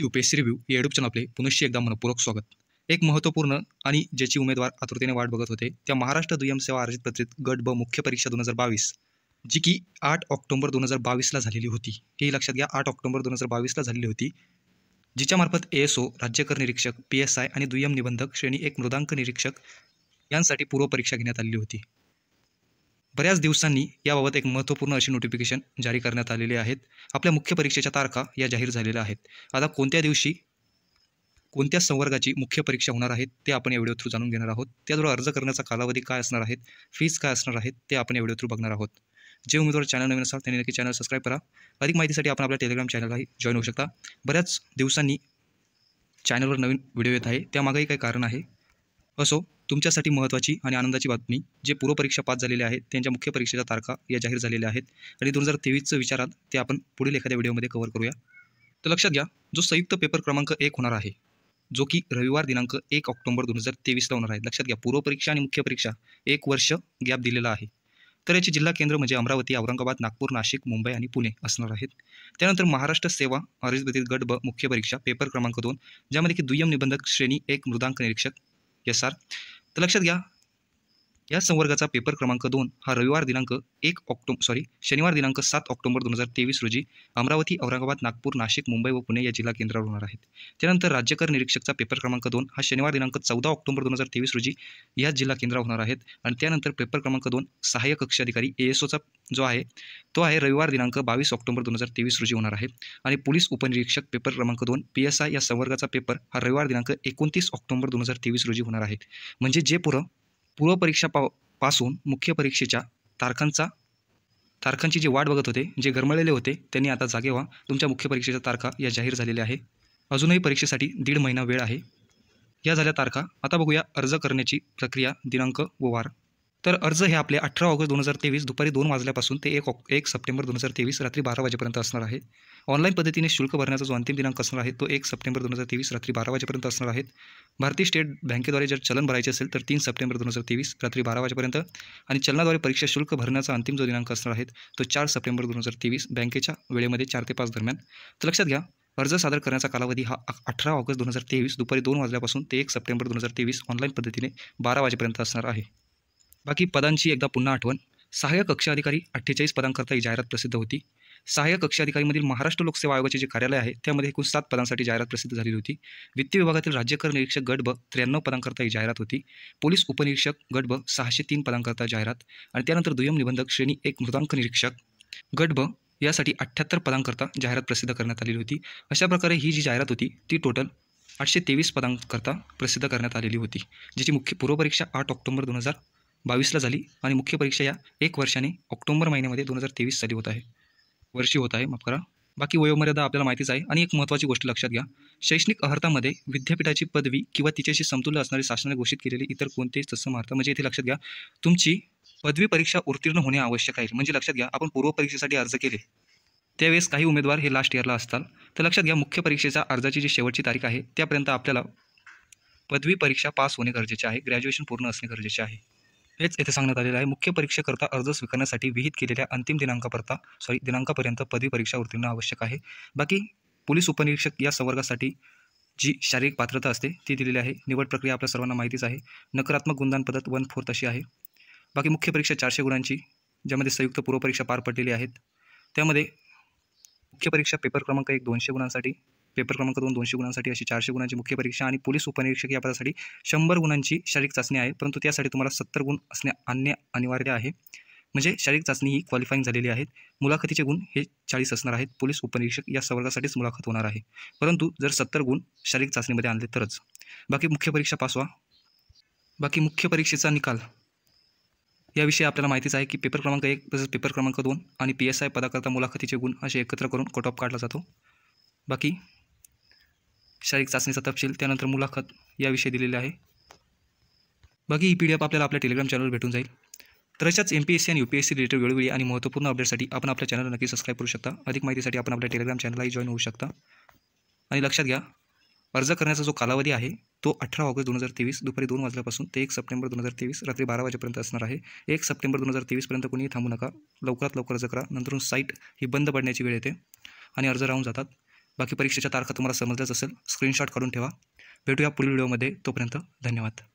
you P review या channel आपले पुनश्च एकदा मनपूर्वक स्वागत एक महत्त्वपूर्ण आणि ज्याची उमेदवार आतुरतेने वाट बघत होते त्या महाराष्ट्र दुय्यम सेवा अर्जित पत्रित गट ब मुख्य परीक्षा दोन हजार बावीस जी की आठ ऑक्टोबर दोन हजार बावीसला झालेली होती हे लक्षात घ्या आठ ऑक्टोबर दोन हजार बावीसला झालेली होती जिच्यामार्फत ए एस ओ राज्यकर निरीक्षक पी एस आय आणि दुय्यम निबंधक श्रेणी एक मृदांक निरीक्षक यांसाठी पूर्वपरीक्षा घेण्यात आलेली होती बऱ्याच दिवसांनी याबाबत एक महत्त्वपूर्ण अशी नोटिफिकेशन जारी करण्यात आलेली आहेत आपल्या मुख्य परीक्षेच्या तारखा या जाहीर झालेल्या आहेत आता कोणत्या दिवशी कोणत्या संवर्गाची मुख्य परीक्षा होणार आहेत ते आपण या व्हिडिओ थ्रू जाणून घेणार आहोत त्याद्वारे अर्ज करण्याचा कालावधी काय असणार आहेत फीज काय असणार आहेत ते आपण या व्हिडिओ थ्रू बघणार आहोत जे उमेदवार चॅनल नवीन असाल त्यांनी नक्की चॅनल सबस्क्राईब करा अधिक माहितीसाठी आपण आपल्या टेलिग्राम चॅनललाही जॉईन होऊ शकता बऱ्याच दिवसांनी चॅनलवर नवीन व्हिडिओ येत आहे त्यामागेही काही कारण आहे असो तुमच्यासाठी महत्त्वाची आणि आनंदाची बातमी जे पूर्वपरीक्षा पास झालेले आहेत त्यांच्या मुख्य परीक्षेच्या तारखा या जाहीर झालेल्या आहेत आणि दोन हजार तेवीसचं विचारात ते आपण पुढील एखाद्या व्हिडिओमध्ये कव्हर करूया तर लक्षात घ्या जो संयुक्त पेपर क्रमांक एक होणार आहे जो की रविवार दिनांक एक ऑक्टोबर दोन हजार तेवीसला होणार आहे लक्षात घ्या पूर्वपरीक्षा आणि मुख्य परीक्षा एक वर्ष गॅप दिलेला आहे तर याचे जिल्हा केंद्र म्हणजे अमरावती औरंगाबाद नागपूर नाशिक मुंबई आणि पुणे असणार आहेत त्यानंतर महाराष्ट्र सेवा अरिजबतीत गट ब मुख्य परीक्षा पेपर क्रमांक दोन ज्यामध्ये की दुय्यम निबंधक श्रेणी एक मृदांक निरीक्षक एस आर तर लक्षात घ्या या संवर्गाचा पेपर क्रमांक दोन हा रविवार दिनांक एक ऑक्टोब सॉरी शनिवार दिनांक सात ऑक्टोबर दोन हजार तेवीस रोजी अमरावती औरंगाबाद नागपूर नाशिक मुंबई व पुणे या जिल्हा केंद्रावर होणार आहेत त्यानंतर राज्यकर निरीक्षकचा पेपर क्रमांक दोन हा शनिवार दिनांक चौदा ऑक्टोबर दोन हजार तेवीस रोजी या जिल्हा केंद्रावर होणार आहेत आणि त्यानंतर पेपर क्रमांक दोन सहाय्यक कक्षाधिकारी ए एस ओचा जो आहे तो आहे रविवार दिनांक बावीस ऑक्टोबर दोन हजार तेवीस रोजी होणार आहे आणि पोलीस उपनिरीक्षक पेपर क्रमांक दोन पी एस आय या संवर्गाचा पेपर हा रविवार दिनांक एकोणतीस ऑक्टोबर दोन हजार तेवीस रोजी होणार आहे म्हणजे जे पुरं पूर्वपरीक्षा पा पासून मुख्य परीक्षेच्या तारखांचा तारखांची जी वाट बघत होते जे गरमळलेले होते त्यांनी आता जागे व्हा तुमच्या मुख्य परीक्षेच्या तारखा या जाहीर झालेल्या आहे अजूनही परीक्षेसाठी दीड महिना वेळ आहे या झाल्या तारखा आता बघूया अर्ज करण्याची प्रक्रिया दिनांक व वार तर अर्ज हे आपले अठरा ऑगस्ट दोन हजार तेवीस दुपारी दोन वाजल्यापासून ते एक एक सप्टेंबर दोन हजार तेवीस रात्री बारा वाजेपर्यंत असणार आहे ऑनलाईन पद्धतीने शुल्क भरण्याचा जो अंतिम दिनांक असणार आहे तो एक सप्टेंबर दोन हजार तेवीस रात्री बारा वाजेपर्यंत असणार आहेत भारतीय स्टेट बँकेद्वारे जर चलन भरायचे असेल तर तीन सप्टेंबर दोन हजार तेवीस रात्री बारा वाजेपर्यंत आणि चलनाद्वारे परीक्षा शुल्क भरण्याचा अंतिम जो दिनांक असणार आहे तो चार सप्टेंबर दोन हजार तेवीस बँकेच्या वेळेमध्ये चार ते पाच दरम्यान तर लक्षात घ्या अर्ज सादर करण्याचा कालावधी हा अठरा ऑगस्ट दोन हजार तेवीस दुपारी दोन वाजल्यापासून ते एक सप्टेंबर दोन हजार तेवीस ऑनलाईन पद्धतीने बारा वाजेपर्यंत असणार आहे बाकी पदांची एकदा पुन्हा आठवण सहाय्यक अधिकारी अठ्ठेचाळीस पदांकरता ही जाहिरात प्रसिद्ध होती सहाय्यक अधिकारीमधील महाराष्ट्र लोकसेवा आयोगाचे जे कार्यालय आहे त्यामध्ये एकूण सात पदांसाठी जाहिरात प्रसिद्ध झालेली होती वित्तीय विभागातील राज्यकर निरीक्षक गट ब त्र्याण्णव पदांकरता ही जाहिरात होती पोलीस उपनिरीक्षक गट ब सहाशे तीन पदांकरता जाहिरात आणि त्यानंतर दुय्यम निबंधक श्रेणी एक मृदांक निरीक्षक गट ब यासाठी अठ्ठ्याहत्तर पदांकरता जाहिरात प्रसिद्ध करण्यात आलेली होती अशा प्रकारे ही जी जाहिरात होती ती टोटल आठशे तेवीस पदांकरता प्रसिद्ध करण्यात आलेली होती जिची मुख्य पूर्वपरीक्षा आठ ऑक्टोबर दोन हजार बावीसला झाली आणि मुख्य परीक्षा या एक वर्षाने ऑक्टोबर महिन्यामध्ये दोन हजार तेवीस साली होत आहे वर्षी होत आहे माफ करा बाकी वयोमर्यादा आपल्याला माहितीच आहे आणि एक महत्त्वाची गोष्ट लक्षात घ्या शैक्षणिक अर्हतामध्ये विद्यापीठाची पदवी किंवा तिच्याशी समतुल्य असणारी शासनाने घोषित केलेली इतर कोणतेही तत्सम अर्थ म्हणजे इथे लक्षात घ्या तुमची पदवी परीक्षा उत्तीर्ण होणे आवश्यक आहे म्हणजे लक्षात घ्या आपण पूर्व परीक्षेसाठी अर्ज केले त्यावेळेस काही उमेदवार हे लास्ट इयरला असतात तर लक्षात घ्या मुख्य परीक्षेच्या अर्जाची जी शेवटची तारीख आहे त्यापर्यंत आपल्याला पदवी परीक्षा पास होणे गरजेचे आहे ग्रॅज्युएशन पूर्ण असणे गरजेचे आहे हेच येथे सांगण्यात आलेलं आहे मुख्य परीक्षेकरता अर्ज स्वीकारण्यासाठी विहित केलेल्या अंतिम दिनांकापर्यंत सॉरी दिनांकापर्यंत पदवी परीक्षा उत्तीर्ण आवश्यक आहे बाकी पोलीस उपनिरीक्षक या संवर्गासाठी जी शारीरिक पात्रता असते ती दिलेली आहे निवड प्रक्रिया आपल्या सर्वांना माहितीच आहे नकारात्मक गुणदान पद्धत वन फोर्थ अशी आहे बाकी मुख्य परीक्षा चारशे गुणांची ज्यामध्ये संयुक्त पूर्वपरीक्षा पार पडलेली आहेत त्यामध्ये मुख्य परीक्षा पेपर क्रमांक एक दोनशे गुणांसाठी पेपर क्रमांक दोन दोनशे गुणांसाठी अशी चारशे गुणांची मुख्य परीक्षा आणि पोलीस उपनिरीक्षक या पदासाठी शंभर गुणांची शारीरिक चाचणी आहे परंतु त्यासाठी तुम्हाला सत्तर गुण असणे अन्य अनिवार्य आहे म्हणजे शारीरिक चाचणी ही क्वालिफाईंग झालेली आहेत मुलाखतीचे गुण हे चाळीस असणार आहेत पोलीस उपनिरीक्षक या सवर्गासाठीच मुलाखत होणार आहे परंतु जर सत्तर गुण शारीरिक चाचणीमध्ये आणले तरच बाकी मुख्य परीक्षा पासवा बाकी मुख्य परीक्षेचा निकाल याविषयी आपल्याला माहितीच आहे की पेपर क्रमांक एक तसंच पेपर क्रमांक दोन आणि पी एस आय पदाकरता मुलाखतीचे गुण असे एकत्र करून कट ऑफ काढला जातो बाकी शारीरिक चाचणीचा तपशील त्यानंतर मुलाखत याविषयी दिलेली आहे बाकी ही पी डी एफ आपल्याला आपल्या टेलिग्राम चॅनलवर भेटून जाईल तर अशाच एम पी एस सी आणि U P S C related वेळोवेळी आणि महत्त्वपूर्ण अपडेटसाठी आपण आपल्या चॅनल नक्की सबस्क्राईब करू शकता अधिक माहितीसाठी आपण आपल्या टेलिग्राम चॅनलाही जॉईन होऊ शकता आणि लक्षात घ्या अर्ज करण्याचा जो कालावधी आहे तो अठरा ऑगस्ट दोन हजार तेवीस दुपारी दोन वाजल्यापासून ते एक सप्टेंबर दोन हजार तेवीस रात्री बारा वाजेपर्यंत असणार आहे एक सप्टेंबर दोन हजार तेवीसपर्यंत कोणीही थांबू नका लवकरात लवकर अर्ज करा नंतरून साईट ही बंद पडण्याची वेळ येते आणि अर्ज राहून जातात बाकी परीक्षेच्या तारखा तुम्हाला समजल्याच असेल स्क्रीनशॉट काढून ठेवा भेटूया पुढील व्हिडिओमध्ये तोपर्यंत धन्यवाद